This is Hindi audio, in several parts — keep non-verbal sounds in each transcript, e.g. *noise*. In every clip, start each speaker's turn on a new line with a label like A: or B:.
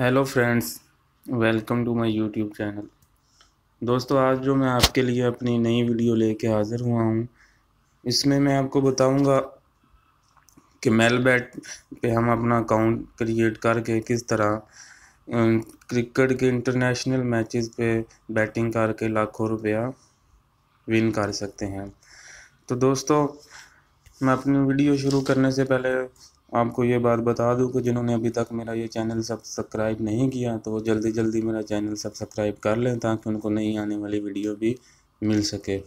A: hello friends welcome to my YouTube channel दोस्तों आज जो मैं आपके लिए अपनी नई वीडियो लेके हाज़िर हुआ हूँ इसमें मैं आपको बताऊँगा कि मेल बैट पे हम अपना अकाउंट क्रिएट करके किस तरह क्रिकेट के इंटरनेशनल मैचेस पे बैटिंग करके लाखों रुपया विन कर सकते हैं तो दोस्तों मैं अपनी वीडियो शुरू करने से पहले आपको ये बात बता दूं कि जिन्होंने अभी तक मेरा ये चैनल सब्सक्राइब नहीं किया तो वो जल्दी जल्दी मेरा चैनल सब्सक्राइब कर लें ताकि उनको नई आने वाली वीडियो भी मिल सके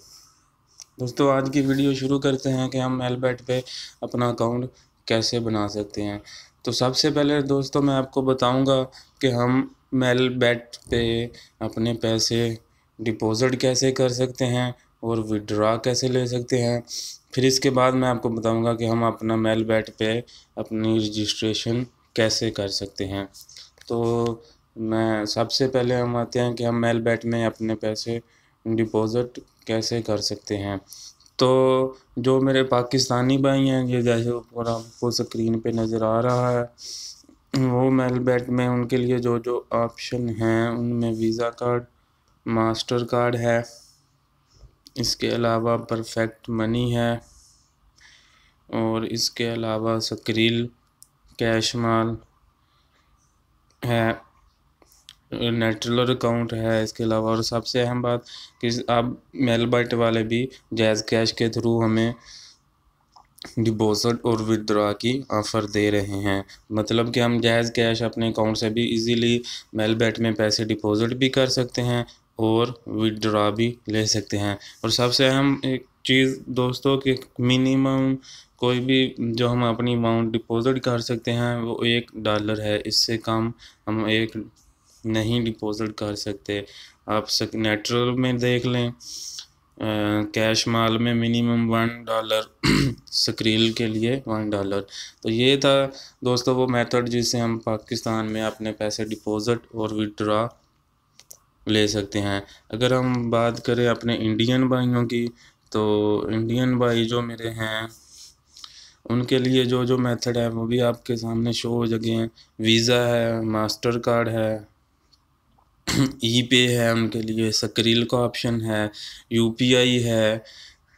A: दोस्तों आज की वीडियो शुरू करते हैं कि हम एलबेट पे अपना अकाउंट कैसे बना सकते हैं तो सबसे पहले दोस्तों मैं आपको बताऊँगा कि हम मेल बैट पे अपने पैसे डिपॉज़िट कैसे कर सकते हैं और विड्रा कैसे ले सकते हैं फिर इसके बाद मैं आपको बताऊंगा कि हम अपना मेल बैट पे अपनी रजिस्ट्रेशन कैसे कर सकते हैं तो मैं सबसे पहले हम आते हैं कि हम मेल बैट में अपने पैसे डिपॉज़िट कैसे कर सकते हैं तो जो मेरे पाकिस्तानी भाई हैं ये जैसे ऊपर आपको स्क्रीन पे नज़र आ रहा है वो मेल बैट में उनके लिए जो जो ऑप्शन हैं उनमें वीज़ा कार्ड मास्टर कार्ड है इसके अलावा परफेक्ट मनी है और इसके अलावा सक्रील कैश माल है नेटलर अकाउंट है इसके अलावा और सबसे अहम बात कि अब मेलबट वाले भी जैज़ कैश के थ्रू हमें डिपोजिट और विदड्रा की ऑफ़र दे रहे हैं मतलब कि हम जैज़ कैश अपने अकाउंट से भी इजीली मेलबेट में पैसे डिपॉजिट भी कर सकते हैं और विदड्रा भी ले सकते हैं और सबसे अहम एक चीज़ दोस्तों कि मिनिमम कोई भी जो हम अपनी अमाउंट डिपॉजिट कर सकते हैं वो एक डॉलर है इससे कम हम एक नहीं डिपॉजिट कर सकते आप सक नेचुरल में देख लें कैश माल में मिनिमम वन डॉलर स्क्रील के लिए वन डॉलर तो ये था दोस्तों वो मेथड जिससे हम पाकिस्तान में अपने पैसे डिपॉजिट और विड्रा ले सकते हैं अगर हम बात करें अपने इंडियन भाइयों की तो इंडियन भाई जो मेरे हैं उनके लिए जो जो मेथड है वो भी आपके सामने शो हो जगह हैं वीज़ा है मास्टर कार्ड है ई *clears throat* पे है उनके लिए सक्रील का ऑप्शन है यू पी आई है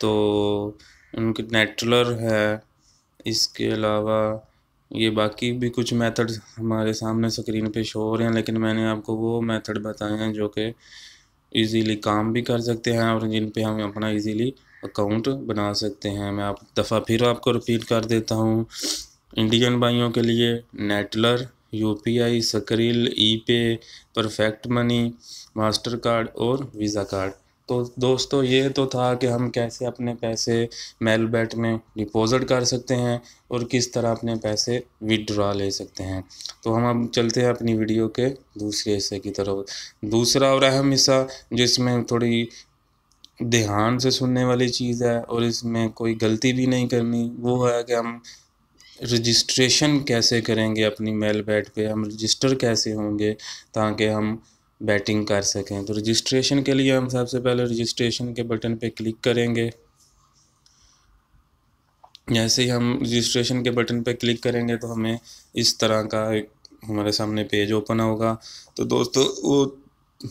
A: तो उनके नेटलर है इसके अलावा ये बाकी भी कुछ मेथड्स हमारे सामने स्क्रीन पे शो हो रहे हैं लेकिन मैंने आपको वो मेथड बताए हैं जो कि इजीली काम भी कर सकते हैं और जिन पे हम अपना इजीली अकाउंट बना सकते हैं मैं आप दफ़ा फिर आपको रिपीट कर देता हूँ इंडियन भाइयों के लिए Neteller U P I Skrill E pay Perfect Money Mastercard और वीज़ा कार्ड तो दोस्तों ये तो था कि हम कैसे अपने पैसे मेलबेट में डिपॉज़िट कर सकते हैं और किस तरह अपने पैसे विदड्रा ले सकते हैं तो हम अब चलते हैं अपनी वीडियो के दूसरे हिस्से की तरफ दूसरा और अहम हिस्सा जिसमें थोड़ी ध्यान से सुनने वाली चीज़ है और इसमें कोई गलती भी नहीं करनी वो है कि हम रजिस्ट्रेशन कैसे करेंगे अपनी मेल बैट पर हम रजिस्टर कैसे होंगे ताकि हम बैटिंग कर सकें तो रजिस्ट्रेशन के लिए हम सबसे पहले रजिस्ट्रेशन के बटन पे क्लिक करेंगे जैसे ही हम रजिस्ट्रेशन के बटन पे क्लिक करेंगे तो हमें इस तरह का एक हमारे सामने पेज ओपन होगा तो दोस्तों वो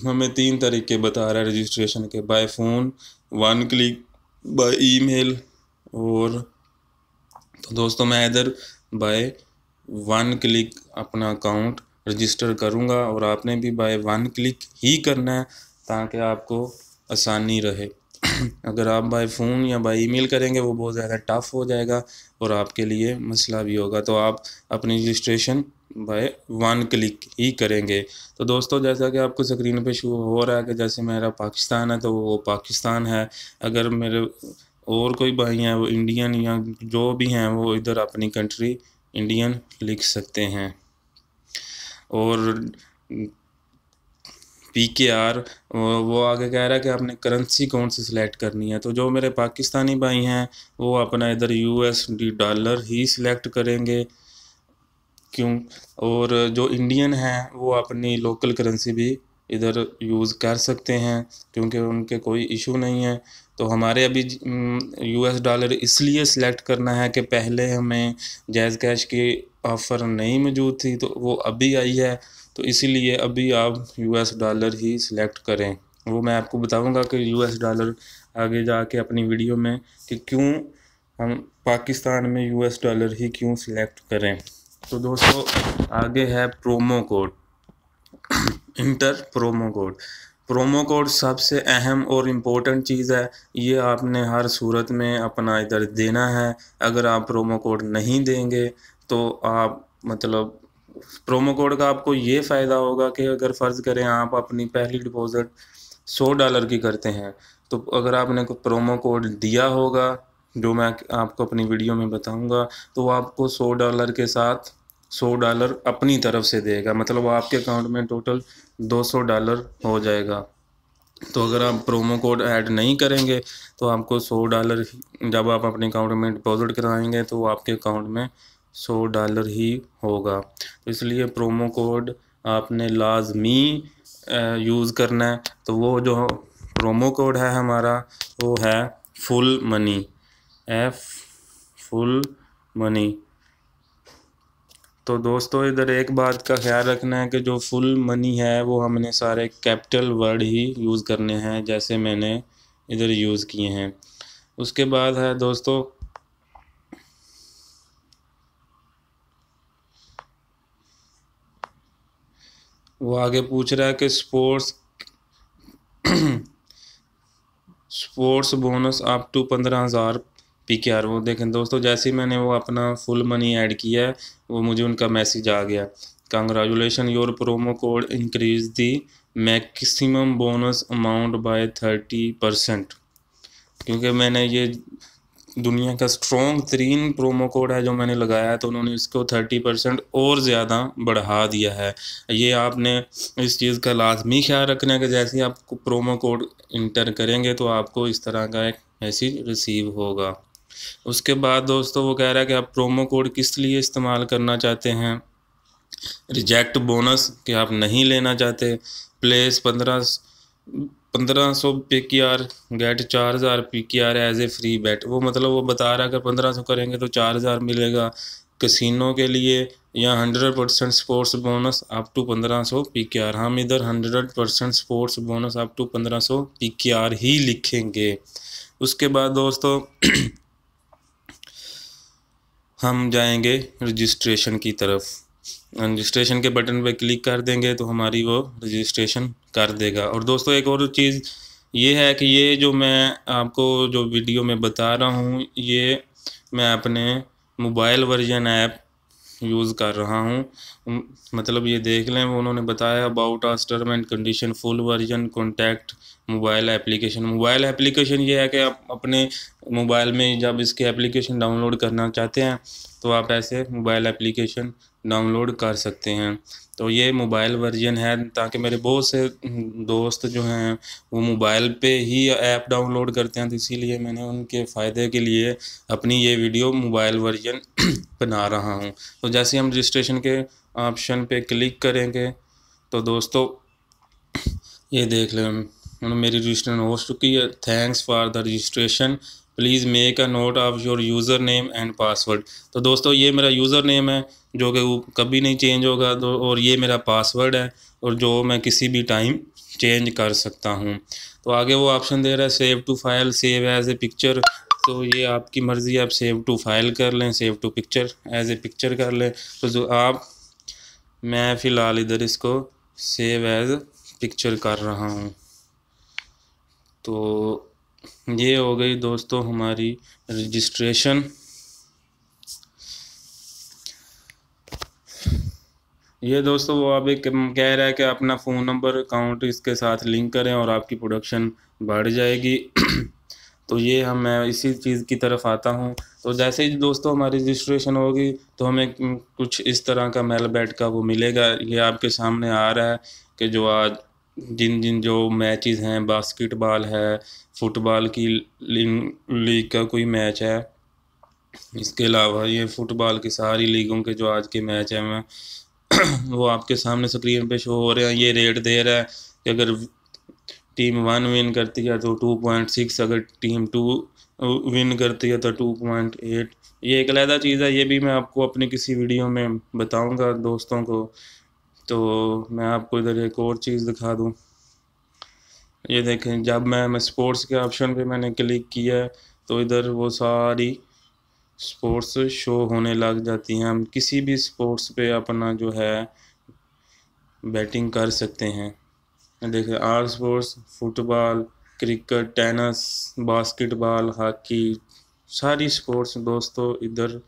A: हमें तीन तरीके बता रहा है रजिस्ट्रेशन के by phone one click by email और तो दोस्तों मैं इधर बाय वन क्लिक अपना अकाउंट रजिस्टर करूँगा और आपने भी बाय वन क्लिक ही करना है ताकि आपको आसानी रहे *clears throat* अगर आप बाय फ़ोन या बाय ईमेल करेंगे वो बहुत ज़्यादा टफ़ हो जाएगा और आपके लिए मसला भी होगा तो आप अपनी रजिस्ट्रेशन बाय वन क्लिक ही करेंगे तो दोस्तों जैसा कि आपको स्क्रीन पे शो हो रहा है कि जैसे मेरा पाकिस्तान है तो वो पाकिस्तान है अगर मेरे और कोई भाई हैं वो इंडियन या जो भी हैं वो इधर अपनी कंट्री इंडियन लिख सकते हैं और पी के आर वो आगे कह रहा है कि आपने करेंसी कौन सी सिलेक्ट करनी है तो जो मेरे पाकिस्तानी भाई हैं वो अपना इधर यू एस डी डॉलर ही सिलेक्ट करेंगे क्यों और जो इंडियन हैं वो अपनी लोकल करेंसी भी इधर यूज़ कर सकते हैं क्योंकि उनके कोई इशू नहीं है तो हमारे अभी यूएस डॉलर इसलिए सिलेक्ट करना है कि पहले हमें जैज़ कैश की ऑफ़र नहीं मौजूद थी तो वो अभी आई है तो इसीलिए अभी आप यूएस डॉलर ही सिलेक्ट करें वो मैं आपको बताऊंगा कि यूएस डॉलर आगे जाके अपनी वीडियो में कि क्यों हम पाकिस्तान में यूएस डॉलर ही क्यों सिलेक्ट करें तो दोस्तों आगे है promo code enter promo code promo code सबसे अहम और इम्पोर्टेंट चीज़ है ये आपने हर सूरत में अपना इधर देना है अगर आप प्रोमो कोड नहीं देंगे तो आप मतलब प्रोमो कोड का आपको ये फ़ायदा होगा कि अगर फ़र्ज़ करें आप अपनी पहली डिपॉज़िट सौ डॉलर की करते हैं तो अगर आपने को प्रोमो कोड दिया होगा जो मैं आपको अपनी वीडियो में बताऊंगा तो वो आपको सौ डॉलर के साथ सौ डॉलर अपनी तरफ से देगा मतलब वो आपके अकाउंट में टोटल दो सौ डॉलर हो जाएगा तो अगर आप प्रोमो कोड ऐड नहीं करेंगे तो आपको सौ डॉलर जब आप अपने अकाउंट में डिपॉजिट कराएंगे तो वो आपके अकाउंट में सौ डॉलर ही होगा तो इसलिए प्रोमो कोड आपने लाजमी यूज़ करना है तो वो जो प्रोमो कोड है हमारा वो है full money F full money तो दोस्तों इधर एक बात का ख्याल रखना है कि जो फुल मनी है वो हमने सारे कैपिटल वर्ड ही यूज़ करने हैं जैसे मैंने इधर यूज़ किए हैं उसके बाद है दोस्तों वो आगे पूछ रहा है कि sports sports bonus up to पंद्रह हज़ार पी के आर वो देखें दोस्तों जैसे ही मैंने वो अपना फुल मनी ऐड किया है वो मुझे उनका मैसेज आ गया congratulation your promo code increase the maximum bonus amount by thirty percent क्योंकि मैंने ये दुनिया का स्ट्रॉन्ग तरीन प्रोमो कोड है जो मैंने लगाया है तो उन्होंने इसको थर्टी परसेंट और ज़्यादा बढ़ा दिया है ये आपने इस चीज़ का लाजमी ख्याल रखना है कि जैसे आप प्रोमो कोड इंटर करेंगे तो आपको इस तरह का एक मैसेज रिसीव होगा उसके बाद दोस्तों वो कह रहा है कि आप प्रोमो कोड किस लिए इस्तेमाल करना चाहते हैं रिजेक्ट बोनस कि आप नहीं लेना चाहते प्लेस पंद्रह पंद्रह सौ पे की आर गेट चार हज़ार P K R as a free bet वो मतलब वो बता रहा है अगर पंद्रह सौ करेंगे तो चार हज़ार मिलेगा कसिनो के लिए या hundred percent sports bonus up to पंद्रह सौ पी के आर हम इधर hundred percent sports bonus up to पंद्रह सौ पी के आर ही लिखेंगे उसके बाद दोस्तों *clears throat* हम जाएंगे रजिस्ट्रेशन की तरफ रजिस्ट्रेशन के बटन पर क्लिक कर देंगे तो हमारी वो रजिस्ट्रेशन कर देगा और दोस्तों एक और चीज़ ये है कि ये जो मैं आपको जो वीडियो में बता रहा हूँ ये मैं अपने मोबाइल वर्जन ऐप यूज़ कर रहा हूँ मतलब ये देख लें उन्होंने बताया about us term and condition full version contact mobile application mobile application ये है कि आप अपने मोबाइल में जब इसके एप्लीकेशन डाउनलोड करना चाहते हैं तो आप ऐसे मोबाइल एप्लीकेशन डाउनलोड कर सकते हैं तो ये मोबाइल वर्जन है ताकि मेरे बहुत से दोस्त जो हैं वो मोबाइल पे ही ऐप डाउनलोड करते हैं तो इसीलिए मैंने उनके फ़ायदे के लिए अपनी ये वीडियो मोबाइल वर्जन *clears throat* बना रहा हूँ तो जैसे हम रजिस्ट्रेशन के ऑप्शन पे क्लिक करेंगे तो दोस्तों ये देख लें मेरी रजिस्ट्रेशन हो चुकी है thanks for the registration please make a note of your user name and password तो दोस्तों ये मेरा यूज़र नेम है जो कि वो कभी नहीं चेंज होगा तो और ये मेरा पासवर्ड है और जो मैं किसी भी टाइम चेंज कर सकता हूँ तो आगे वो ऑप्शन दे रहा है save to file save as a picture तो ये आपकी मर्ज़ी आप सेव टू फाइल कर लें save to picture as a picture कर लें तो जो आप मैं फ़िलहाल इधर इसको सेव एज़ पिक्चर कर रहा हूँ तो ये हो गई दोस्तों हमारी रजिस्ट्रेशन ये दोस्तों वो अब एक कह रहा है कि अपना फ़ोन नंबर अकाउंट इसके साथ लिंक करें और आपकी प्रोडक्शन बढ़ जाएगी *clears throat* तो ये हम मैं इसी चीज़ की तरफ आता हूँ तो जैसे ही दोस्तों हमारी रजिस्ट्रेशन होगी तो हमें कुछ इस तरह का मेल बैट का वो मिलेगा ये आपके सामने आ रहा है कि जो आज जिन जिन जो मैचेस हैं बास्केटबॉल है फुटबॉल की लीग का कोई मैच है इसके अलावा ये फ़ुटबॉल की सारी लीगों के जो आज के मैच हैं *clears throat* वो आपके सामने स्क्रीन पे शो हो रहे हैं ये रेट दे रहा है कि अगर टीम वन विन करती है तो टू पॉइंट सिक्स अगर टीम टू विन करती है तो टू पॉइंट एट ये एक अलहदा चीज़ है ये भी मैं आपको अपने किसी वीडियो में बताऊंगा दोस्तों को तो मैं आपको इधर एक और चीज़ दिखा दूँ ये देखें जब मैं, मैं स्पोर्ट्स के ऑप्शन पे मैंने क्लिक किया तो इधर वो सारी स्पोर्ट्स शो होने लग जाती हैं हम किसी भी स्पोर्ट्स पे अपना जो है बैटिंग कर सकते हैं देखिए all sports football cricket tennis basketball hockey सारी स्पोर्ट्स दोस्तों इधर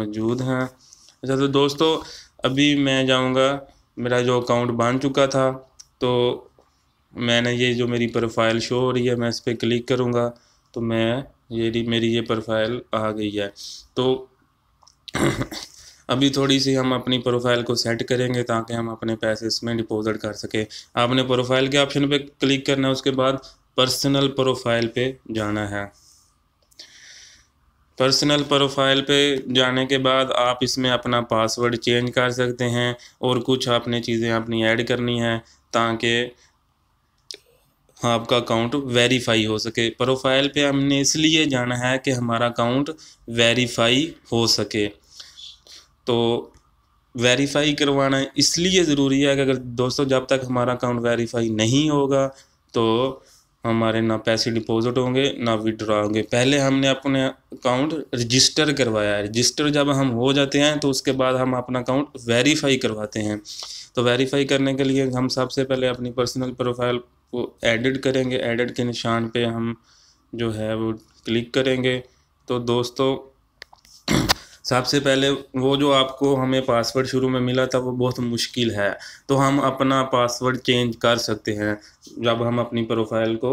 A: मौजूद हैं अच्छा तो दोस्तों अभी मैं जाऊंगा मेरा जो अकाउंट बन चुका था तो मैंने ये जो मेरी प्रोफाइल शो हो रही है मैं इस पर क्लिक करूँगा तो मैं ये मेरी ये प्रोफाइल आ गई है तो *clears throat* अभी थोड़ी सी हम अपनी प्रोफाइल को सेट करेंगे ताकि हम अपने पैसे इसमें डिपॉजिट कर सकें आपने प्रोफाइल के ऑप्शन पे क्लिक करना है उसके बाद पर्सनल प्रोफाइल पे जाना है पर्सनल प्रोफाइल पे जाने के बाद आप इसमें अपना पासवर्ड चेंज कर सकते हैं और कुछ आपने चीज़ें अपनी ऐड करनी है ताकि आपका अकाउंट वेरीफाई हो सके प्रोफाइल पे हमने इसलिए जाना है कि हमारा अकाउंट वेरीफाई हो सके तो वेरीफाई करवाना इसलिए ज़रूरी है कि अगर दोस्तों जब तक हमारा अकाउंट वेरीफाई नहीं होगा तो हमारे ना पैसे डिपॉजिट होंगे ना विड्रा होंगे पहले हमने अपने अकाउंट रजिस्टर करवाया है रजिस्टर जब हम हो जाते हैं तो उसके बाद हम अपना अकाउंट वेरीफाई करवाते हैं तो वेरीफाई करने के लिए हम सबसे पहले अपनी पर्सनल प्रोफाइल वो एडिट करेंगे एडिट के निशान पे हम जो है वो क्लिक करेंगे तो दोस्तों सबसे पहले वो जो आपको हमें पासवर्ड शुरू में मिला था वो बहुत मुश्किल है तो हम अपना पासवर्ड चेंज कर सकते हैं जब हम अपनी प्रोफाइल को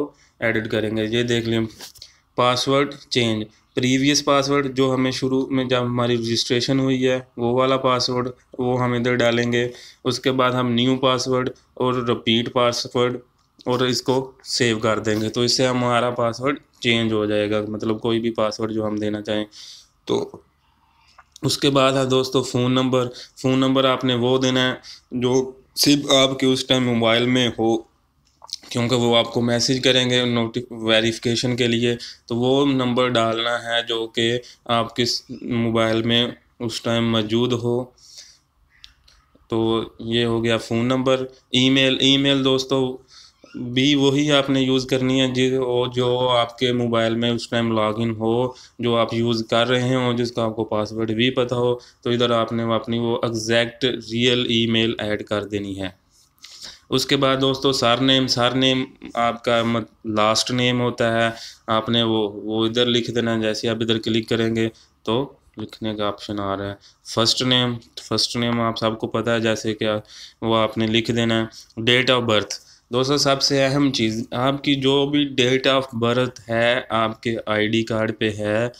A: एडिट करेंगे ये देख लें पासवर्ड चेंज प्रीवियस पासवर्ड जो हमें शुरू में जब हमारी रजिस्ट्रेशन हुई है वो वाला पासवर्ड वो हम इधर डालेंगे उसके बाद हम न्यू पासवर्ड और रिपीट पासवर्ड और इसको सेव कर देंगे तो इससे हमारा पासवर्ड चेंज हो जाएगा मतलब कोई भी पासवर्ड जो हम देना चाहें तो उसके बाद है दोस्तों फ़ोन नंबर फ़ोन नंबर आपने वो देना है जो सिर्फ आपके उस टाइम मोबाइल में हो क्योंकि वो आपको मैसेज करेंगे नोटि वेरिफिकेशन के लिए तो वो नंबर डालना है जो कि आपके मोबाइल में उस टाइम मौजूद हो तो ये हो गया फ़ोन नंबर ईमेल ईमेल दोस्तों भी वही आपने यूज़ करनी है वो जो आपके मोबाइल में उस टाइम लॉगिन हो जो आप यूज़ कर रहे हो जिसका आपको पासवर्ड भी पता हो तो इधर आपने अपनी वो एग्जैक्ट रियल ईमेल ऐड कर देनी है उसके बाद दोस्तों सार नेम सार नेम आपका मत लास्ट नेम होता है आपने वो वो इधर लिख देना जैसे आप इधर क्लिक करेंगे तो लिखने का ऑप्शन आ रहा है फर्स्ट नेम फर्स्ट नेम आप सबको पता है जैसे क्या वो आपने लिख देना है डेट ऑफ बर्थ दोस्तों सबसे अहम चीज़ आपकी जो भी डेट ऑफ बर्थ है आपके आईडी कार्ड पे है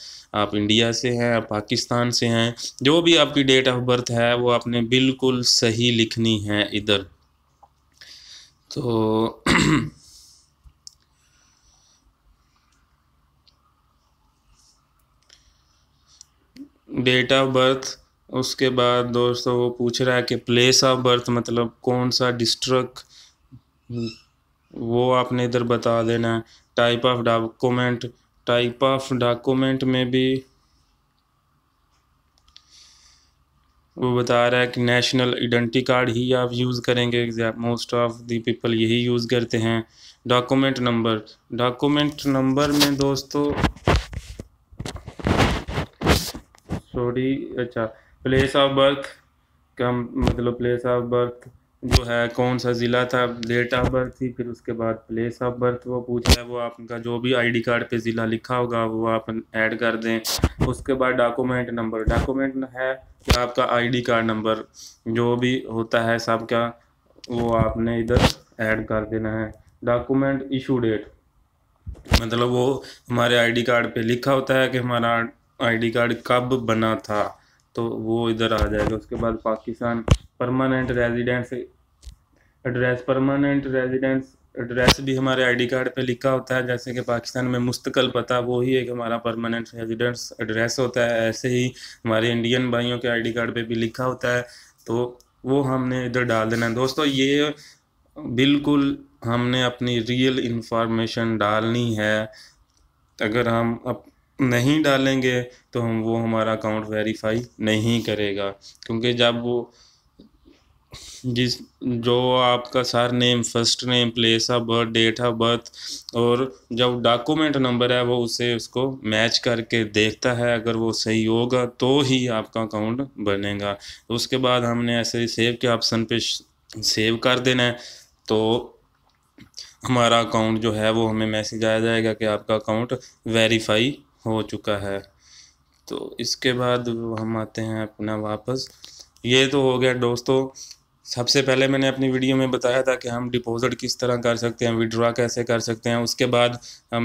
A: आप इंडिया से हैं आप पाकिस्तान से हैं जो भी आपकी डेट ऑफ बर्थ है वो आपने बिल्कुल सही लिखनी है इधर तो डेट ऑफ बर्थ उसके बाद दोस्तों वो पूछ रहा है कि प्लेस ऑफ बर्थ मतलब कौन सा डिस्ट्रिक्ट वो आपने इधर बता देना है type of document type of document में भी वो बता रहा है कि नेशनल आइडेंटी कार्ड ही आप यूज़ करेंगे मोस्ट ऑफ दी पीपल यही यूज़ करते हैं डॉक्यूमेंट नंबर डॉक्यूमेंट नंबर में दोस्तों सॉरी अच्छा प्लेस ऑफ बर्थ का मतलब प्लेस ऑफ बर्थ जो है कौन सा ज़िला था डेट ऑफ बर्थ थी फिर उसके बाद प्लेस ऑफ बर्थ वो पूछ रहा है वो आपका जो भी आईडी कार्ड पे ज़िला लिखा होगा वो आप ऐड कर दें उसके बाद डॉक्यूमेंट नंबर डॉक्यूमेंट है कि आपका आईडी कार्ड नंबर जो भी होता है सब का वो आपने इधर ऐड कर देना है डॉक्यूमेंट इशू डेट मतलब वो हमारे आई कार्ड पर लिखा होता है कि हमारा आई कार्ड कब बना था तो वो इधर आ जाएगा उसके बाद Pakistan permanent residence address permanent residence address भी हमारे आईडी कार्ड पे लिखा होता है जैसे कि पाकिस्तान में मुस्तकल पता वो ही एक हमारा परमानेंट रेजिडेंस एड्रेस होता है ऐसे ही हमारे इंडियन भाइयों के आईडी कार्ड पे भी लिखा होता है तो वो हमने इधर डाल देना है दोस्तों ये बिल्कुल हमने अपनी रियल इन्फॉर्मेशन डालनी है अगर हम अप नहीं डालेंगे तो हम वो हमारा अकाउंट वेरीफाई नहीं करेगा क्योंकि जब वो जिस जो आपका surname first name place of birth date of birth और जब डॉक्यूमेंट नंबर है वो उसे उसको मैच करके देखता है अगर वो सही होगा तो ही आपका अकाउंट बनेगा उसके बाद हमने ऐसे सेव के ऑप्शन पे सेव कर देना है तो हमारा अकाउंट जो है वो हमें मैसेज आ जाएगा कि आपका अकाउंट वेरीफाई हो चुका है तो इसके बाद हम आते हैं अपना वापस ये तो हो गया दोस्तों सबसे पहले मैंने अपनी वीडियो में बताया था कि हम डिपॉजिट किस तरह कर सकते हैं विड्रॉ कैसे कर सकते हैं उसके बाद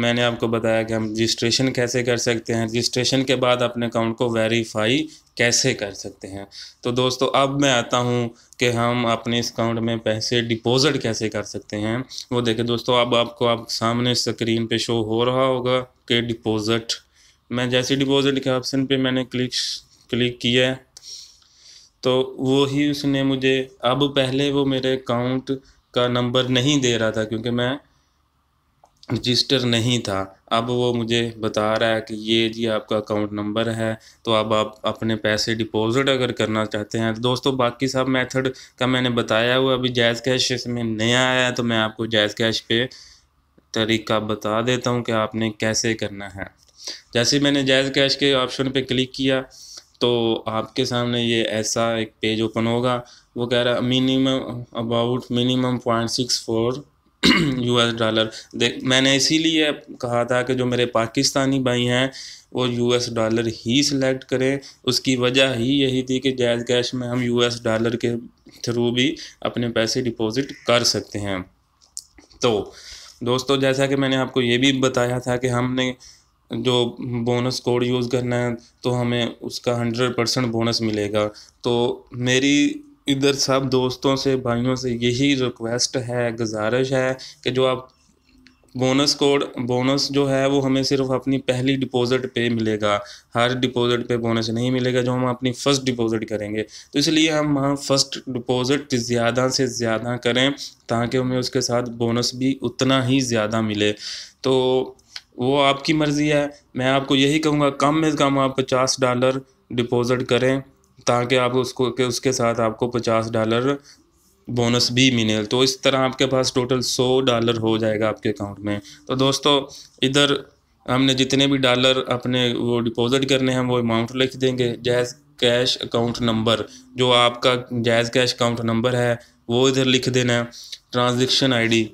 A: मैंने आपको बताया कि हम रजिस्ट्रेशन कैसे कर सकते हैं रजिस्ट्रेशन के बाद अपने अकाउंट को वेरीफाई कैसे कर सकते हैं तो दोस्तों अब मैं आता हूं कि हम अपने इस अकाउंट में पैसे डिपॉजिट कैसे कर सकते हैं वो देखें दोस्तों अब आपको आप सामने स्क्रीन पर शो हो रहा होगा कि डिपॉज़िट मैं जैसे डिपोज़िट के ऑप्शन पे मैंने क्लिक क्लिक किया है तो वो ही उसने मुझे अब पहले वो मेरे अकाउंट का नंबर नहीं दे रहा था क्योंकि मैं रजिस्टर नहीं था अब वो मुझे बता रहा है कि ये जी आपका अकाउंट नंबर है तो अब आप अपने पैसे डिपॉजिट अगर करना चाहते हैं तो दोस्तों बाकी सब मेथड का मैंने बताया हुआ अभी जैज़ कैश इसमें नया आया है तो मैं आपको जैज़ कैश पे तरीका बता देता हूँ कि आपने कैसे करना है जैसे मैंने जायज़ कैश के ऑप्शन पे क्लिक किया तो आपके सामने ये ऐसा एक पेज ओपन होगा वो कह रहा minimum about minimum point six four *clears throat* U S dollar देख मैंने इसीलिए कहा था कि जो मेरे पाकिस्तानी भाई हैं वो यू एस डॉलर ही सिलेक्ट करें उसकी वजह ही यही थी कि जायज़ कैश में हम यू एस डॉलर के थ्रू भी अपने पैसे डिपॉजिट कर सकते हैं तो दोस्तों जैसा कि मैंने आपको ये भी बताया था कि हमने जो बोनस कोड यूज़ करना है तो हमें उसका हंड्रेड परसेंट बोनस मिलेगा तो मेरी इधर सब दोस्तों से भाइयों से यही रिक्वेस्ट है गुजारिश है कि जो आप बोनस कोड बोनस जो है वो हमें सिर्फ अपनी पहली डिपॉजिट पे मिलेगा हर डिपॉजिट पे बोनस नहीं मिलेगा जो हम अपनी फ़र्स्ट डिपॉजिट करेंगे तो इसलिए हम वहाँ फ़र्स्ट डिपॉजिट ज़्यादा से ज़्यादा करें ताकि हमें उसके साथ बोनस भी उतना ही ज़्यादा मिले तो वो आपकी मर्ज़ी है मैं आपको यही कहूँगा कम से कम आप पचास डॉलर डिपॉज़िट करें ताकि आप उसको के उसके साथ आपको पचास डॉलर बोनस भी मिले तो इस तरह आपके पास टोटल सौ डॉलर हो जाएगा आपके अकाउंट में तो दोस्तों इधर हमने जितने भी डॉलर अपने वो डिपॉज़िट करने हैं वो अमाउंट लिख देंगे जैज़ कैश अकाउंट नंबर जो आपका जैज़ कैश अकाउंट नंबर है वो इधर लिख देना है ट्रांजेक्शन आईडी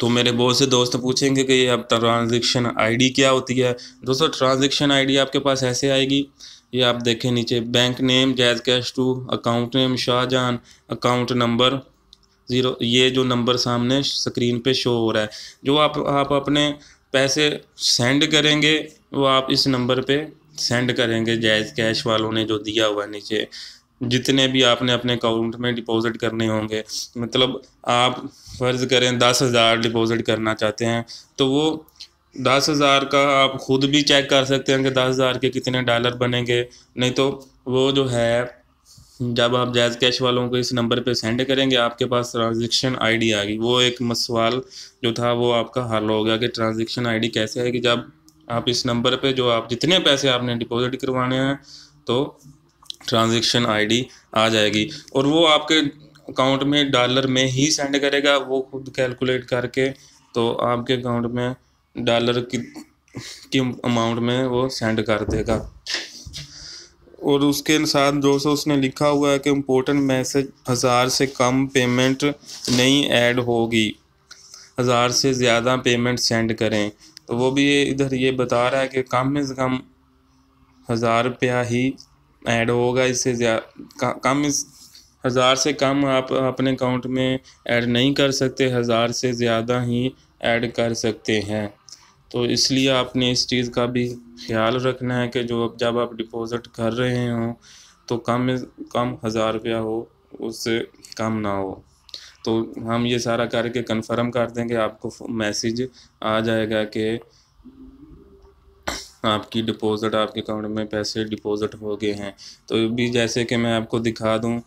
A: तो मेरे बहुत से दोस्त पूछेंगे कि ये अब ट्रांजेक्शन आईडी क्या होती है दोस्तों ट्रांजेक्शन आईडी आपके पास ऐसे आएगी ये आप देखें नीचे bank name Jazz Cash to account name Shahjahan account number zero ये जो नंबर सामने स्क्रीन पे शो हो रहा है जो आप आप अपने पैसे सेंड करेंगे वो आप इस नंबर पे सेंड करेंगे जैज़ कैश वालों ने जो दिया हुआ नीचे जितने भी आपने अपने अकाउंट में डिपॉजिट करने होंगे मतलब आप फ़र्ज़ करें दस हज़ार डिपॉज़िट करना चाहते हैं तो वो दस हज़ार का आप ख़ुद भी चेक कर सकते हैं कि दस हज़ार के कितने डॉलर बनेंगे नहीं तो वो जो है जब आप जायज़ कैश वालों को इस नंबर पे सेंड करेंगे आपके पास ट्रांजेक्शन आईडी आ गई वो एक मसवाल जो था वो आपका हल हो गया कि ट्रांजेक्शन आईडी कैसे आएगी जब आप इस नंबर पे जो आप जितने पैसे आपने डिपॉजिट करवाने हैं तो ट्रांजेक्शन आईडी आ जाएगी और वो आपके अकाउंट में डॉलर में ही सेंड करेगा वो खुद कैलकुलेट करके तो आपके अकाउंट में डॉलर की की अमाउंट में वो सेंड कर देगा और उसके अनुसार जो सो उसने लिखा हुआ है कि इम्पोर्टेंट मैसेज हज़ार से कम पेमेंट नहीं ऐड होगी हज़ार से ज़्यादा पेमेंट सेंड करें तो वो भी ये इधर ये बता रहा है कि कम से कम हज़ार रुपया ही ऐड होगा इससे कम इस हज़ार से कम आप अपने अकाउंट में ऐड नहीं कर सकते हज़ार से ज़्यादा ही ऐड कर सकते हैं तो इसलिए आपने इस चीज़ का भी ख्याल रखना है कि जो जब आप डिपॉज़िट कर रहे हों तो कम कम हज़ार रुपया हो उससे कम ना हो तो हम ये सारा करके कंफर्म कर देंगे आपको मैसेज आ जाएगा कि आपकी डिपॉज़िट आपके अकाउंट में पैसे डिपॉज़िट हो गए हैं तो भी जैसे कि मैं आपको दिखा दूं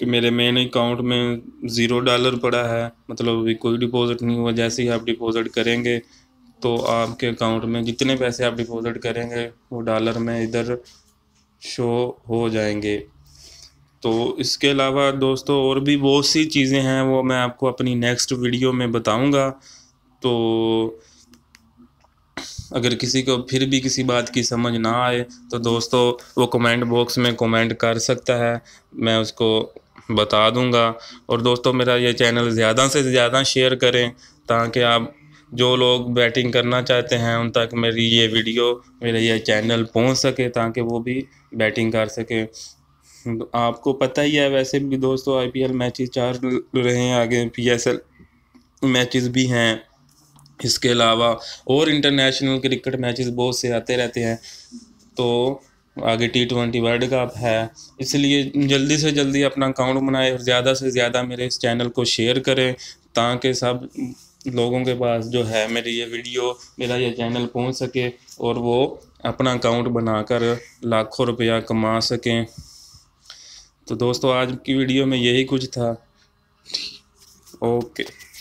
A: कि मेरे मेन अकाउंट में ज़ीरो डॉलर पड़ा है मतलब अभी कोई डिपॉज़िट नहीं हुआ जैसे ही आप डिपॉज़िट करेंगे तो आपके अकाउंट में जितने पैसे आप डिपॉज़िट करेंगे वो डॉलर में इधर शो हो जाएंगे तो इसके अलावा दोस्तों और भी बहुत सी चीज़ें हैं वो मैं आपको अपनी नेक्स्ट वीडियो में बताऊँगा तो अगर किसी को फिर भी किसी बात की समझ ना आए तो दोस्तों वो कमेंट बॉक्स में कमेंट कर सकता है मैं उसको बता दूंगा और दोस्तों मेरा ये चैनल ज़्यादा से ज़्यादा शेयर करें ताकि आप जो लोग बैटिंग करना चाहते हैं उन तक मेरी ये वीडियो मेरा ये चैनल पहुंच सके ताकि वो भी बैटिंग कर सके आपको पता ही है वैसे भी दोस्तों आईपीएल मैचेस चार रहे हैं आगे पीएसएल मैचेस भी हैं इसके अलावा और इंटरनेशनल क्रिकेट मैचेस बहुत से आते रहते हैं तो आगे टी ट्वेंटी वर्ल्ड कप है इसलिए जल्दी से जल्दी अपना अकाउंट बनाए और ज़्यादा से ज़्यादा मेरे इस चैनल को शेयर करें ताकि सब लोगों के पास जो है मेरी ये वीडियो मेरा ये चैनल पहुंच सके और वो अपना अकाउंट बनाकर लाखों रुपया कमा सकें तो दोस्तों आज की वीडियो में यही कुछ था ओके